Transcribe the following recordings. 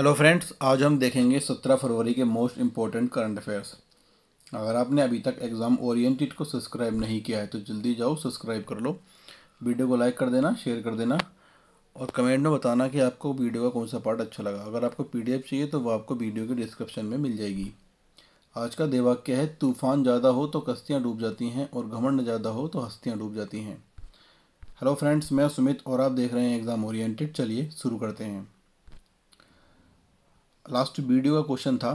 hello friends आज हम देखेंगे 17 फरवरी के मोस्ट इम्पोर्टेंट करंट अफेयर्स अगर आपने अभी तक एग्ज़ाम ओरिएंटेड को सब्सक्राइब नहीं किया है तो जल्दी जाओ सब्सक्राइब कर लो वीडियो को लाइक कर देना शेयर कर देना और कमेंट में बताना कि आपको वीडियो का कौन सा पार्ट अच्छा लगा अगर आपको पीडीएफ चाहिए तो वह आपको वीडियो के डिस्क्रिप्शन में मिल जाएगी आज का देवाक्य है तूफान ज़्यादा हो तो कश्तियाँ डूब जाती हैं और घमंड ज़्यादा हो तो हस्तियाँ डूब जाती हैं हेलो फ्रेंड्स मैं सुमित और आप देख रहे हैं एग्ज़ाम ओरिएंटेड चलिए शुरू करते हैं लास्ट वीडियो का क्वेश्चन था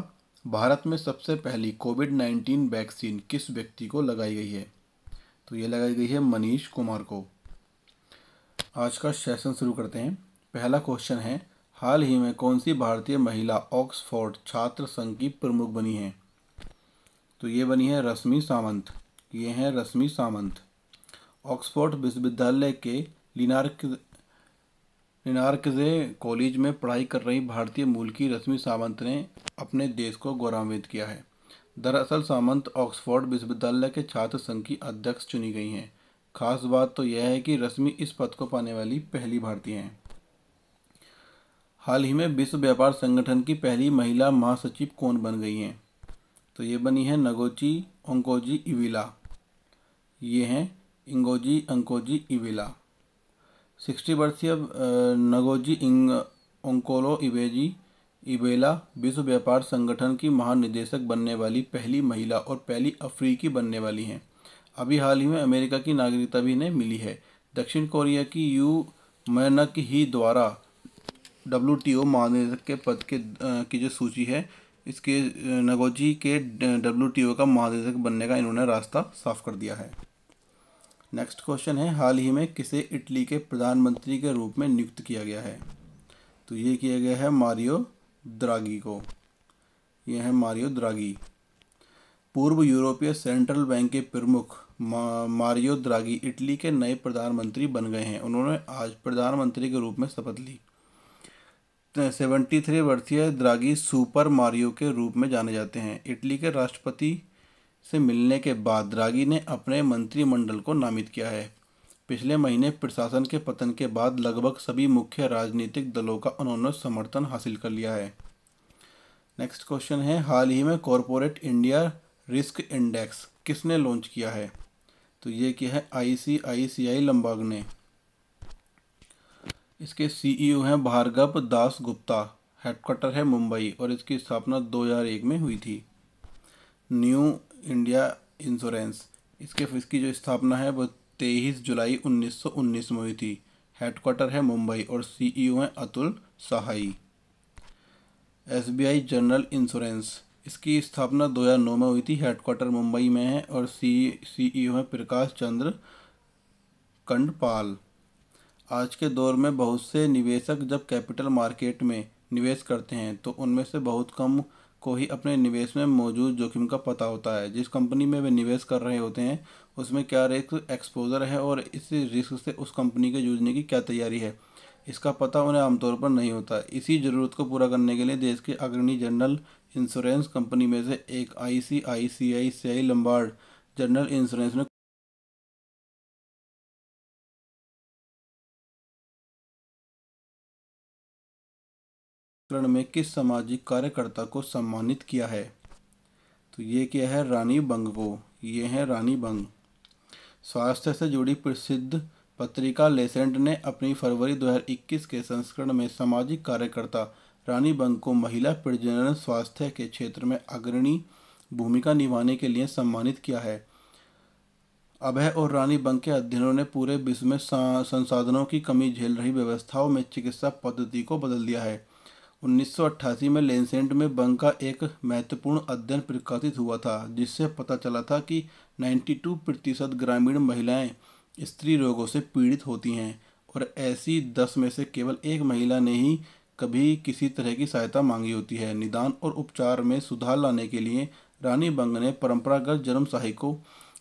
भारत में सबसे पहली कोविड नाइन्टीन वैक्सीन किस व्यक्ति को लगाई गई है तो ये लगाई गई है मनीष कुमार को आज का सेशन शुरू करते हैं पहला क्वेश्चन है हाल ही में कौन सी भारतीय महिला ऑक्सफोर्ड छात्र संघ की प्रमुख बनी है तो ये बनी है रश्मि सावंत ये हैं रश्मि सावंत ऑक्सफोर्ड विश्वविद्यालय के लिनार्क निनार्क से कॉलेज में पढ़ाई कर रही भारतीय मूल की रश्मि सामंत ने अपने देश को गौरवान्वित किया है दरअसल सामंत ऑक्सफोर्ड विश्वविद्यालय के छात्र संघ की अध्यक्ष चुनी गई हैं खास बात तो यह है कि रश्मि इस पद को पाने वाली पहली भारतीय हैं हाल ही में विश्व व्यापार संगठन की पहली महिला महासचिव कौन बन गई हैं तो ये बनी है नगोची ओंकोजी इविला ये हैं इंगोजी अंकोजी इविला सिक्सटी वर्षीय नगोजी इंग ओंकोलो इवेजी इबेला विश्व व्यापार संगठन की महानिदेशक बनने वाली पहली महिला और पहली अफ्रीकी बनने वाली हैं अभी हाल ही में अमेरिका की नागरिकता भी इन्हें मिली है दक्षिण कोरिया की यू मैनक ही द्वारा डब्ल्यू महानिदेशक के पद के की जो सूची है इसके नगोजी के डब्ल्यू का महानिदेशक बनने का इन्होंने रास्ता साफ कर दिया है नेक्स्ट क्वेश्चन है हाल ही में किसे इटली के प्रधानमंत्री के रूप में नियुक्त किया गया है तो ये किया गया है मारियो द्रागी को ये है मारियो द्रागी पूर्व यूरोपीय सेंट्रल बैंक के प्रमुख मा, मारियो द्रागी इटली के नए प्रधानमंत्री बन गए हैं उन्होंने आज प्रधानमंत्री के रूप में शपथ ली सेवेंटी थ्री वर्षीय द्रागी सुपर मारियो के रूप में जाने जाते हैं इटली के राष्ट्रपति से मिलने के बाद द्रागी ने अपने मंत्रिमंडल को नामित किया है पिछले महीने प्रशासन के पतन के बाद लगभग सभी मुख्य राजनीतिक दलों का उन्होंने समर्थन हासिल कर लिया है नेक्स्ट क्वेश्चन है हाल ही में कॉरपोरेट इंडिया रिस्क इंडेक्स किसने लॉन्च किया है तो ये क्या है आई आई सी सी आई लंबाग ने इसके सीईओ हैं भार्गव दास गुप्ता हेडक्वार्टर है मुंबई और इसकी स्थापना 2001 में हुई थी न्यू इंडिया इंश्योरेंस इसके इसकी जो स्थापना है वो तेईस जुलाई 1919 में हुई थी हेडक्वार्टर है मुंबई और सीईओ e हैं अतुल सहाई एसबीआई जनरल इंश्योरेंस इसकी स्थापना 2009 में हुई थी हेडक्वार्टर मुंबई में है और सी सीईओ e हैं प्रकाश चंद्र कंडपाल आज के दौर में बहुत से निवेशक जब कैपिटल मार्केट में निवेश करते हैं तो उनमें से बहुत कम को ही अपने निवेश में मौजूद जोखिम का पता होता है जिस कंपनी में वे निवेश कर रहे होते हैं उसमें क्या रिस्क एक्सपोजर है और इस रिस्क से उस कंपनी के जूझने की क्या तैयारी है इसका पता उन्हें आमतौर पर नहीं होता इसी ज़रूरत को पूरा करने के लिए देश के अग्रणी जनरल इंश्योरेंस कंपनी में से एक I C I C I C I Lombard general insurance ने चरण में किस सामाजिक कार्यकर्ता को सम्मानित किया है तो ये क्या है रानी बंग को ये है रानी बंग स्वास्थ्य से जुड़ी प्रसिद्ध पत्रिका लेसेंट ने अपनी फरवरी 2021 के संस्करण में सामाजिक कार्यकर्ता रानी बंग को महिला प्रजनन स्वास्थ्य के क्षेत्र में अग्रणी भूमिका निभाने के लिए सम्मानित किया है अभय और रानी बंग के अध्ययनों ने पूरे विश्व में संसाधनों की कमी झेल रही व्यवस्थाओं में चिकित्सा पद्धति को बदल दिया है 1988 में लेंसेंट में बंग का एक महत्वपूर्ण अध्ययन प्रकाशित हुआ था जिससे पता चला था कि 92 प्रतिशत ग्रामीण महिलाएं स्त्री रोगों से पीड़ित होती हैं और ऐसी दस में से केवल एक महिला ने ही कभी किसी तरह की सहायता मांगी होती है निदान और उपचार में सुधार लाने के लिए रानी बंग ने परंपरागत जन्म सहायकों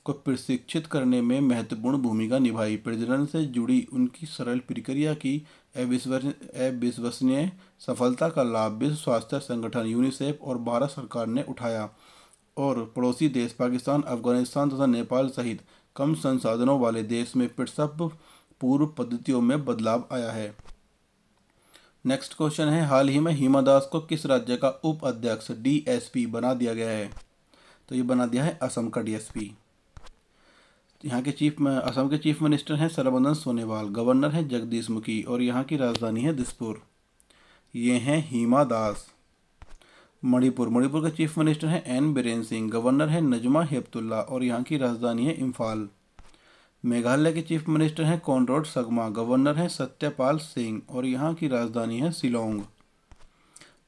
को प्रशिक्षित करने में महत्वपूर्ण भूमिका निभाई प्रजनन से जुड़ी उनकी सरल प्रक्रिया की अविश्वसनीय सफलता का लाभ विश्व स्वास्थ्य संगठन यूनिसेफ और भारत सरकार ने उठाया और पड़ोसी देश पाकिस्तान अफगानिस्तान तथा नेपाल सहित कम संसाधनों वाले देश में पिटसप पूर्व पद्धतियों में बदलाव आया है नेक्स्ट क्वेश्चन है हाल ही में हिमा दास को किस राज्य का उप अध्यक्ष डी बना दिया गया है तो ये बना दिया है असम का डीएसपी यहाँ के चीफ असम के चीफ मिनिस्टर हैं सर्बानंद सोनेवाल गवर्नर हैं जगदीश मुखी और यहाँ की राजधानी है दिसपुर ये हैं हीमा दास मणिपुर मणिपुर के चीफ मिनिस्टर हैं एन बीरेन सिंह गवर्नर हैं नजमा हेबतुल्ला और यहाँ की राजधानी है इम्फाल मेघालय के चीफ मिनिस्टर हैं कॉनरोड सगमा गवर्नर हैं सत्यपाल सिंह और यहाँ की राजधानी है सिलोंग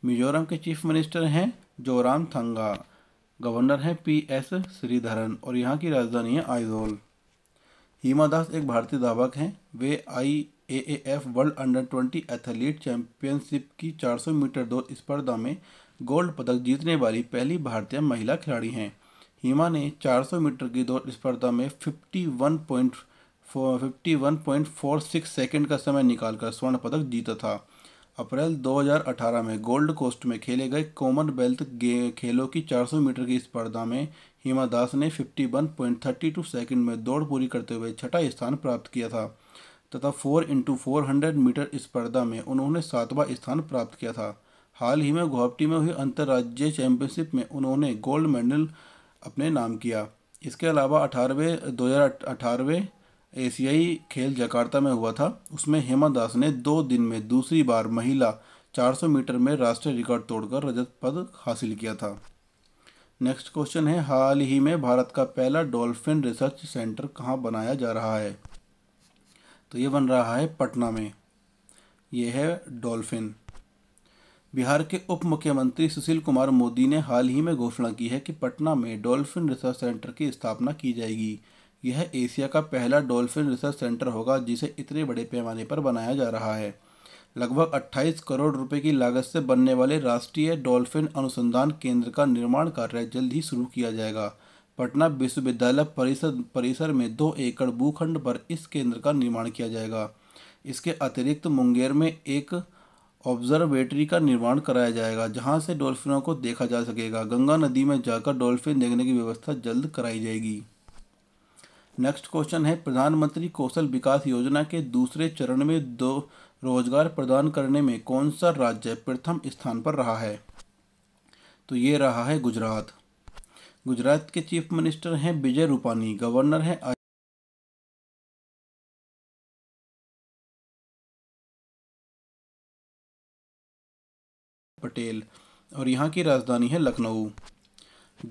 मिजोरम के चीफ मिनिस्टर हैं जोराम थंगा गवर्नर हैं पी एस श्रीधरन और यहाँ की राजधानी है आइजोल हीमा दास एक भारतीय धावक हैं वे I A A F world under twenty athlete championship की 400 मीटर दौड़ स्पर्धा में गोल्ड पदक जीतने वाली पहली भारतीय महिला खिलाड़ी हैं हीमा ने 400 मीटर की दौड़ स्पर्धा में 51.4 51.46 सेकंड का समय निकालकर स्वर्ण पदक जीता था अप्रैल 2018 में गोल्ड कोस्ट में खेले गए कॉमनवेल्थ खेलों की 400 मीटर की स्पर्धा में हिमा दास ने 51.32 सेकंड में दौड़ पूरी करते हुए छठा स्थान प्राप्त किया था तथा 4 इंटू फोर मीटर स्पर्धा में उन्होंने सातवां स्थान प्राप्त किया था हाल ही में गुवाहाटी में हुई अंतर्राज्यीय चैंपियनशिप में उन्होंने गोल्ड मेडल अपने नाम किया इसके अलावा अठारहवें दो हज़ार अठारहवें एशियाई खेल जकार्ता में हुआ था उसमें हेमा दास ने दो दिन में दूसरी बार महिला 400 मीटर में राष्ट्रीय रिकॉर्ड तोड़कर रजत पद हासिल किया था नेक्स्ट क्वेश्चन है हाल ही में भारत का पहला डॉल्फिन रिसर्च सेंटर कहाँ बनाया जा रहा है तो ये बन रहा है पटना में ये है डॉल्फिन बिहार के उप मुख्यमंत्री सुशील कुमार मोदी ने हाल ही में घोषणा की है कि पटना में डॉल्फिन रिसर्च सेंटर की स्थापना की जाएगी यह एशिया का पहला डॉल्फिन रिसर्च सेंटर होगा जिसे इतने बड़े पैमाने पर बनाया जा रहा है लगभग 28 करोड़ रुपए की लागत से बनने वाले राष्ट्रीय डॉल्फिन अनुसंधान केंद्र का निर्माण कार्य जल्द ही शुरू किया जाएगा पटना विश्वविद्यालय परिसर परिसर में दो एकड़ भूखंड पर इस केंद्र का निर्माण किया जाएगा इसके अतिरिक्त मुंगेर में एक ऑब्जर्वेटरी का निर्माण कराया जाएगा जहां से डॉल्फिनों को देखा जा सकेगा गंगा नदी में जाकर डॉल्फिन देखने की व्यवस्था जल्द कराई जाएगी नेक्स्ट क्वेश्चन है प्रधानमंत्री कौशल विकास योजना के दूसरे चरण में दो रोजगार प्रदान करने में कौन सा राज्य प्रथम स्थान पर रहा है तो ये रहा है गुजरात गुजरात के चीफ मिनिस्टर हैं विजय रूपानी गवर्नर हैं पटेल और यहाँ की राजधानी है लखनऊ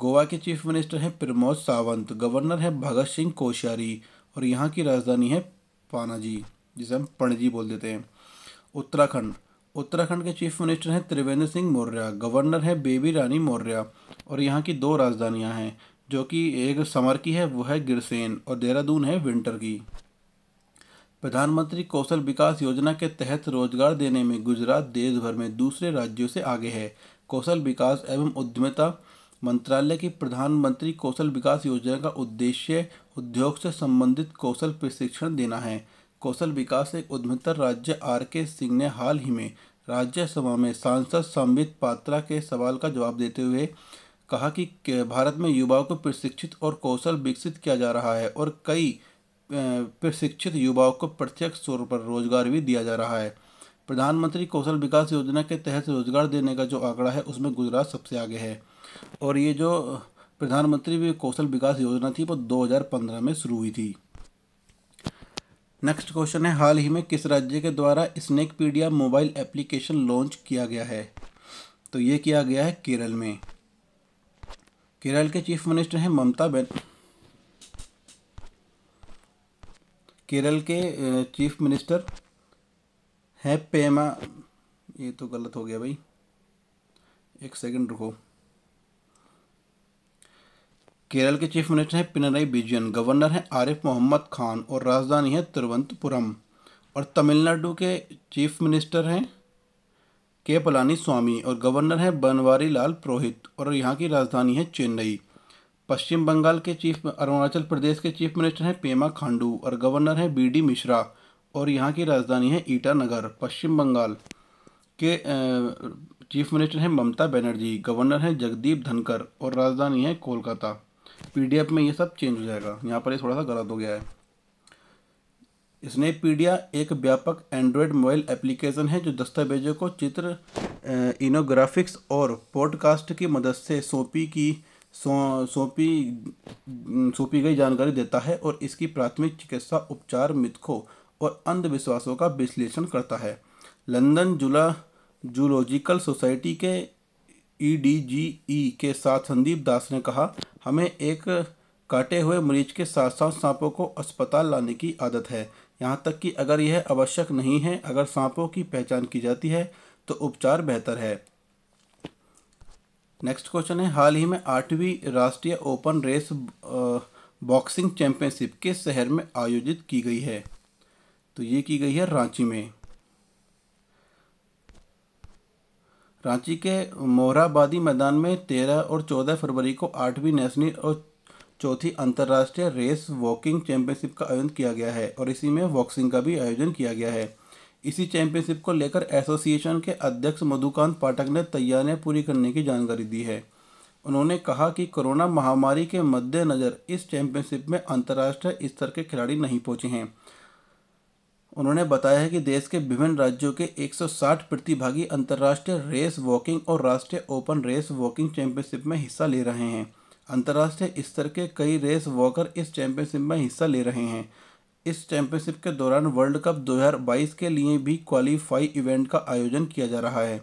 गोवा के चीफ मिनिस्टर हैं प्रमोद सावंत गवर्नर हैं भगत सिंह कोश्यारी और यहाँ की राजधानी है पानाजी जिसे हम पणजी बोल देते हैं उत्तराखंड उत्तराखंड के चीफ मिनिस्टर हैं त्रिवेंद्र सिंह मौर्य गवर्नर हैं बेबी रानी मौर्य और यहाँ की दो राजधानियाँ हैं जो कि एक समर की है वो है गिरसेन और देहरादून है विंटर की प्रधानमंत्री कौशल विकास योजना के तहत रोजगार देने में गुजरात देश भर में दूसरे राज्यों से आगे है कौशल विकास एवं उद्यमिता मंत्रालय की प्रधानमंत्री कौशल विकास योजना का उद्देश्य उद्योग से संबंधित कौशल प्रशिक्षण देना है कौशल विकास एक उद्यमितर राज्य आर के सिंह ने हाल ही में राज्यसभा में सांसद संबित पात्रा के सवाल का जवाब देते हुए कहा कि भारत में युवाओं को प्रशिक्षित और कौशल विकसित किया जा रहा है और कई प्रशिक्षित युवाओं को प्रत्यक्ष तौर पर रोजगार भी दिया जा रहा है प्रधानमंत्री कौशल विकास योजना के तहत रोजगार देने का जो आंकड़ा है उसमें गुजरात सबसे आगे है और ये जो प्रधानमंत्री कौशल विकास योजना थी वो 2015 में शुरू हुई थी नेक्स्ट क्वेश्चन है हाल ही में किस राज्य के द्वारा snackpedia mobile application launch किया गया है तो ये किया गया है केरल में केरल के चीफ मिनिस्टर हैं ममता बन केरल के चीफ मिनिस्टर हैं पेमा ये तो गलत हो गया भाई एक सेकंड रुको केरल के चीफ मिनिस्टर हैं पिनरई विजयन गवर्नर हैं आरिफ मोहम्मद खान और राजधानी है तिरुवंतपुरम और तमिलनाडु के चीफ मिनिस्टर हैं के पलानी स्वामी और गवर्नर हैं बनवारी लाल पुरोहित और यहाँ की राजधानी है चेन्नई पश्चिम बंगाल के चीफ अरुणाचल प्रदेश के चीफ मिनिस्टर हैं पेमा खांडू और गवर्नर हैं बी डी मिश्रा और यहाँ की राजधानी है ईटानगर पश्चिम बंगाल के चीफ मिनिस्टर हैं ममता बनर्जी गवर्नर हैं जगदीप धनकर और राजधानी है कोलकाता पीडीएफ में ये सब चेंज हो जाएगा यहाँ पर ये थोड़ा सा गलत हो गया है पीडिया एक व्यापक एंड्रॉयड मोबाइल एप्लीकेशन है जो दस्तावेजों को चित्र इनोग्राफिक्स और पॉडकास्ट की मदद से सौंपी की सौंपी सौंपी गई जानकारी देता है और इसकी प्राथमिक चिकित्सा उपचार मिथकों और अंधविश्वासों का विश्लेषण करता है लंदन जुला जूलॉजिकल सोसाइटी के ई डी जी ई के साथ संदीप दास ने कहा हमें एक काटे हुए मरीज के साथ साथ सांपों को अस्पताल लाने की आदत है यहाँ तक कि अगर यह आवश्यक नहीं है अगर सांपों की पहचान की जाती है तो उपचार बेहतर है नेक्स्ट क्वेश्चन है हाल ही में आठवीं राष्ट्रीय ओपन रेस बॉक्सिंग चैंपियनशिप किस शहर में आयोजित की गई है तो ये की गई है रांची में रांची के मोहराबादी मैदान में तेरह और चौदह फरवरी को आठवीं नेशनल और चौथी अंतर्राष्ट्रीय रेस वॉकिंग चैंपियनशिप का आयोजन किया गया है और इसी में बॉक्सिंग का भी आयोजन किया गया है इसी चैंपियनशिप को लेकर एसोसिएशन के अध्यक्ष मधुकांत पाठक ने तैयारियां पूरी करने की जानकारी दी है उन्होंने कहा कि कोरोना महामारी के मद्देनज़र इस चैंपियनशिप में अंतर्राष्ट्रीय स्तर के खिलाड़ी नहीं पहुँचे हैं उन्होंने बताया है कि देश के विभिन्न राज्यों के 160 प्रतिभागी अंतर्राष्ट्रीय रेस वॉकिंग और राष्ट्रीय ओपन रेस वॉकिंग चैंपियनशिप में हिस्सा ले रहे हैं अंतर्राष्ट्रीय स्तर के कई रेस वॉकर इस चैंपियनशिप में हिस्सा ले रहे हैं इस चैंपियनशिप के दौरान वर्ल्ड कप 2022 के लिए भी क्वालिफाई इवेंट का आयोजन किया जा रहा है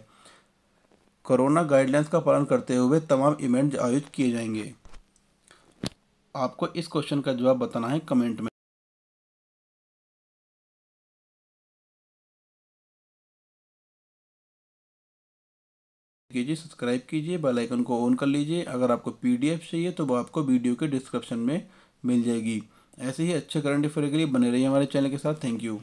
कोरोना गाइडलाइंस का पालन करते हुए तमाम इवेंट आयोजित किए जाएंगे आपको इस क्वेश्चन का जवाब बताना है कमेंट में कीजिए सब्सक्राइब कीजिए बेल आइकन को ऑन कर लीजिए अगर आपको पीडीएफ चाहिए तो वो आपको वीडियो के डिस्क्रिप्शन में मिल जाएगी ऐसे ही अच्छे करंट अफेयर के लिए बने रहिए हमारे चैनल के साथ थैंक यू